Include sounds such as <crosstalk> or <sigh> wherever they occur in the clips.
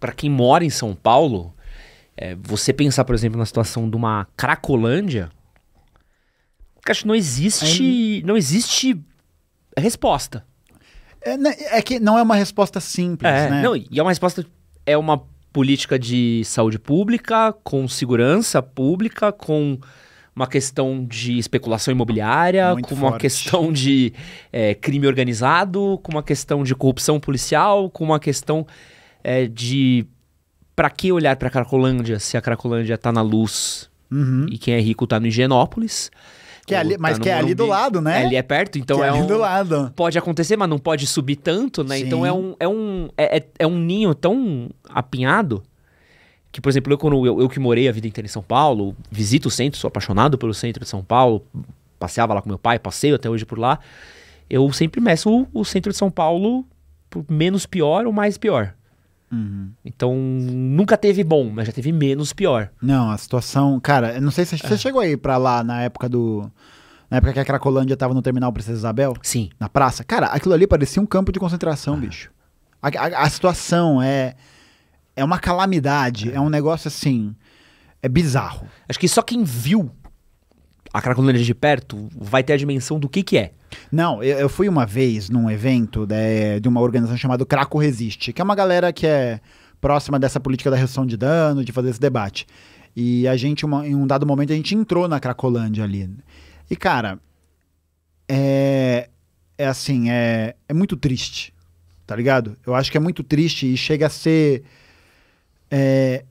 para quem mora em São Paulo, é, você pensar, por exemplo, na situação de uma Cracolândia, acho que não existe, é, não existe resposta. É, né, é, que não é uma resposta simples, é, né? Não, e é uma resposta é uma política de saúde pública com segurança pública com uma questão de especulação imobiliária, Muito com uma forte. questão de é, crime organizado, com uma questão de corrupção policial, com uma questão é, de para que olhar para Cracolândia se a Cracolândia tá na luz uhum. e quem é rico tá no Higienópolis. Que é ali, mas tá que é ali do lado, né? É, ali é perto, então que é, é ali um, do lado. Pode acontecer, mas não pode subir tanto, né? Então é Sim. Então é um é um é, é, um ninho tão apinhado que, por exemplo, eu quando eu, eu que morei a vida inteira em São Paulo, visito o centro, sou apaixonado pelo centro de São Paulo, passeava lá com meu pai, passeio até hoje por lá. Eu sempre meço o, o centro de São Paulo por menos pior ou mais pior. Uhum. Então, nunca teve bom, mas já teve menos pior. Não, a situação. Cara, eu não sei se você é. chegou aí pra lá na época do. Na época que a Cracolândia tava no terminal Princesa Isabel? Sim. Na praça? Cara, aquilo ali parecia um campo de concentração, ah. bicho. A, a, a, situação é. É uma calamidade. É. é um negócio assim. É bizarro. Acho que só quem viu a cracolândia de perto, vai ter a dimensão do que que é. Não, eu, eu fui uma vez num evento de, né, de uma organização chamada Craco Resiste, que é uma galera que é próxima dessa política da redução de dano, de fazer esse debate. E a gente, uma, em um dado momento, a gente entrou na Cracolândia ali. E, cara, é, é assim, é, é muito triste, tá ligado? Eu acho que é muito triste e chega a ser. É,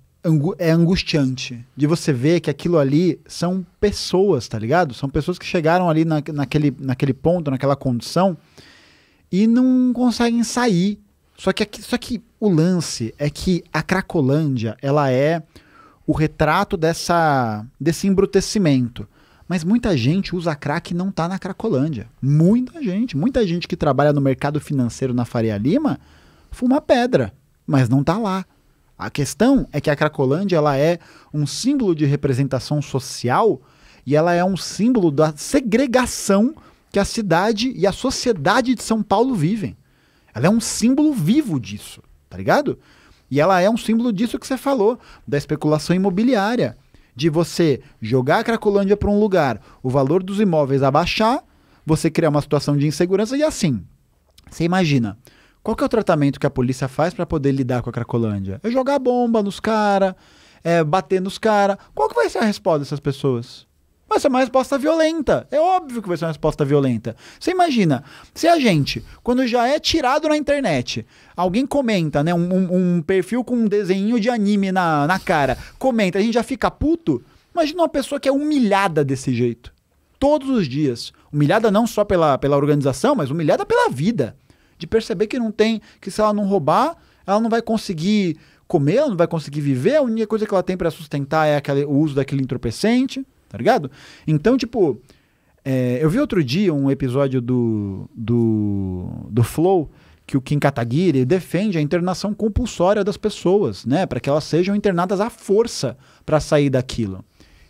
é angustiante de você ver que aquilo ali são pessoas, tá ligado? São pessoas que chegaram ali na, naquele, naquele ponto, naquela condição e não conseguem sair. Só que, aqui, só que o lance é que a Cracolândia ela é o retrato dessa, desse embrutecimento. Mas muita gente usa crack e não tá na Cracolândia. Muita gente. Muita gente que trabalha no mercado financeiro na Faria Lima fuma pedra, mas não tá lá. A questão é que a Cracolândia ela é um símbolo de representação social e ela é um símbolo da segregação que a cidade e a sociedade de São Paulo vivem. Ela é um símbolo vivo disso, tá ligado? E ela é um símbolo disso que você falou, da especulação imobiliária, de você jogar a Cracolândia para um lugar, o valor dos imóveis abaixar, você criar uma situação de insegurança e assim. Você imagina, qual que é o tratamento que a polícia faz para poder lidar com a Cracolândia? É jogar bomba nos caras, é bater nos caras. Qual que vai ser a resposta dessas pessoas? Vai ser uma resposta violenta. É óbvio que vai ser uma resposta violenta. Você imagina, se a gente, quando já é tirado na internet, alguém comenta, né? Um, um, um perfil com um desenho de anime na, na cara, comenta, a gente já fica puto. Imagina uma pessoa que é humilhada desse jeito. Todos os dias. Humilhada não só pela, pela organização, mas humilhada pela vida de perceber que não tem, que se ela não roubar, ela não vai conseguir comer, ela não vai conseguir viver, a única coisa que ela tem para sustentar é aquele, o uso daquele entorpecente, tá ligado? Então, tipo, é, eu vi outro dia um episódio do, do, do Flow que o Kim Kataguiri defende a internação compulsória das pessoas, né, para que elas sejam internadas à força para sair daquilo.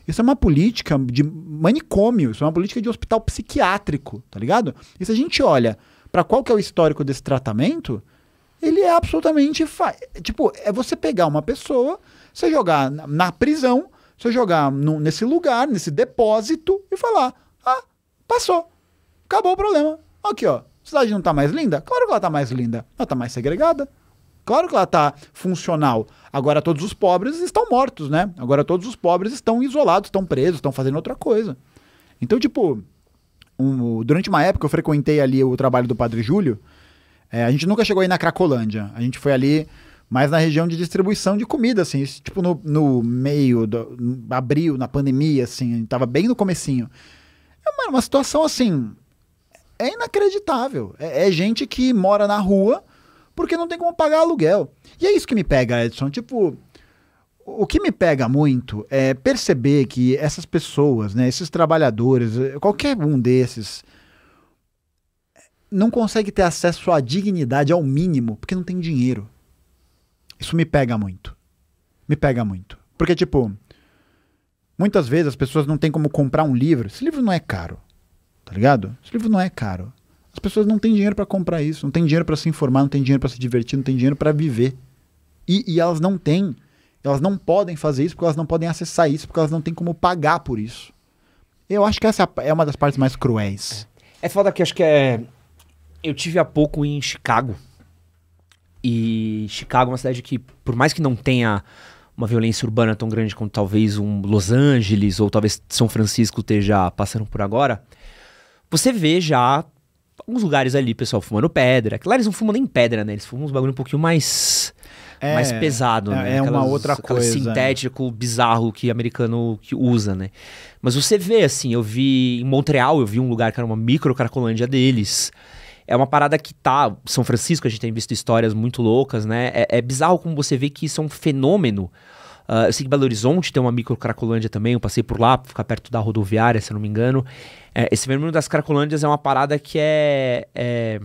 Isso é uma política de manicômio, isso é uma política de hospital psiquiátrico, tá ligado? E se a gente olha para qual que é o histórico desse tratamento, ele é absolutamente. Fa... Tipo, é você pegar uma pessoa, você jogar na prisão, você jogar no, nesse lugar, nesse depósito e falar: ah, passou, acabou o problema. Aqui, ó, a cidade não está mais linda? Claro que ela está mais linda, ela está mais segregada. Claro que ela está funcional. Agora todos os pobres estão mortos, né? Agora todos os pobres estão isolados, estão presos, estão fazendo outra coisa. Então, tipo, um, durante uma época eu frequentei ali o trabalho do Padre Júlio. É, a gente nunca chegou aí na Cracolândia. A gente foi ali mais na região de distribuição de comida, assim. Tipo, no, no meio, do, no abril, na pandemia, assim. tava bem no comecinho. É, uma situação, assim, é inacreditável. É, é gente que mora na rua porque não tem como pagar aluguel. E é isso que me pega, Edson. Tipo, o que me pega muito é perceber que essas pessoas, né, esses trabalhadores, eh, qualquer um desses, não consegue ter acesso à dignidade ao mínimo porque não tem dinheiro. Isso me pega muito. Me pega muito. Porque, tipo, muitas vezes as pessoas não têm como comprar um livro. Esse livro não é caro, tá ligado? Esse livro não é caro. As pessoas não têm dinheiro para comprar isso, não têm dinheiro para se informar, não têm dinheiro para se divertir, não têm dinheiro para viver. E, e elas não têm elas não podem fazer isso porque elas não podem acessar isso, porque elas não têm como pagar por isso. Eu acho que essa é uma das partes mais cruéis. É, é foda que acho que é. Eu tive há pouco em Chicago. E Chicago é uma cidade que, por mais que não tenha uma violência urbana tão grande como talvez um Los Angeles ou talvez São Francisco esteja passando por agora, você vê já alguns lugares ali, pessoal fumando pedra. Claro, eles não fumam nem pedra, né? Eles fumam uns bagulho um pouquinho mais é, mais pesado, é, né? É aquelas, uma outra coisa. Sintético, bizarro que americano que usa, né? Mas você vê, assim, eu vi em Montreal, eu vi um lugar que era uma micro caracolândia deles é uma parada que tá. São Francisco, a gente tem visto histórias muito loucas, né? É, é bizarro como você vê que isso é um fenômeno. Uh, eu sei que Belo Horizonte tem uma micro cracolândia também, eu passei por lá, ficar perto da rodoviária, se eu não me engano. É, esse fenômeno das cracolândias é uma parada que é, é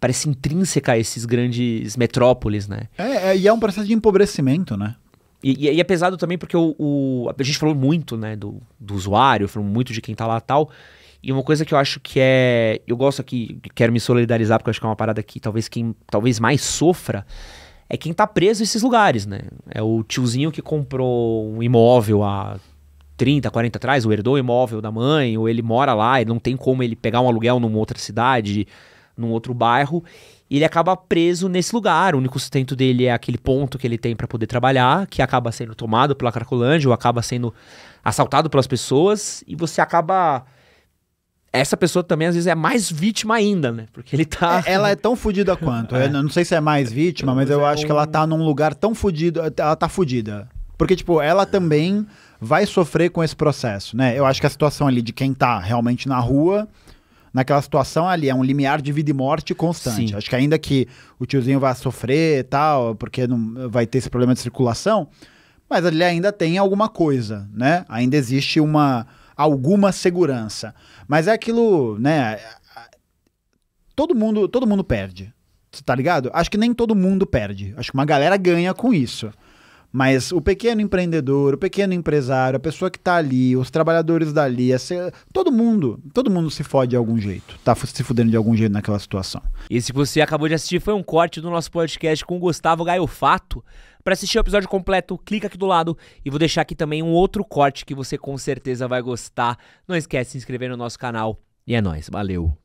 parece intrínseca a esses grandes metrópoles, né? É, é, e é um processo de empobrecimento, né? E, e, e é pesado também porque o, o, a gente falou muito, né, do, do usuário, falou muito de quem tá lá tal. E uma coisa que eu acho que é. Eu gosto aqui, quero me solidarizar, porque eu acho que é uma parada que talvez quem talvez mais sofra é quem tá preso nesses lugares, né? É o tiozinho que comprou um imóvel há 30, 40 atrás, ou herdou o imóvel da mãe, ou ele mora lá e não tem como ele pegar um aluguel numa outra cidade num outro bairro. E ele acaba preso nesse lugar. O único sustento dele é aquele ponto que ele tem para poder trabalhar, que acaba sendo tomado pela Cracolândia ou acaba sendo assaltado pelas pessoas. E você acaba. Essa pessoa também, às vezes, é mais vítima ainda, né? Porque ele tá. É, ela é tão fodida quanto. <laughs> é. Eu não sei se é mais vítima, mas eu é acho um... que ela tá num lugar tão fodido. Ela tá fodida. Porque, tipo, ela também vai sofrer com esse processo, né? Eu acho que a situação ali de quem tá realmente na rua naquela situação ali, é um limiar de vida e morte constante. Sim. Acho que ainda que o tiozinho vá sofrer e tal, porque não vai ter esse problema de circulação, mas ele ainda tem alguma coisa, né? Ainda existe uma alguma segurança. Mas é aquilo, né? Todo mundo, todo mundo perde. Tá ligado? Acho que nem todo mundo perde. Acho que uma galera ganha com isso. Mas o pequeno empreendedor, o pequeno empresário, a pessoa que está ali, os trabalhadores dali, essa, todo mundo, todo mundo se fode de algum jeito, tá se fudendo de algum jeito naquela situação. Esse que você acabou de assistir foi um corte do nosso podcast com o Gustavo Gaiofato. Para assistir o episódio completo, clica aqui do lado e vou deixar aqui também um outro corte que você com certeza vai gostar. Não esquece de se inscrever no nosso canal e é nóis, valeu!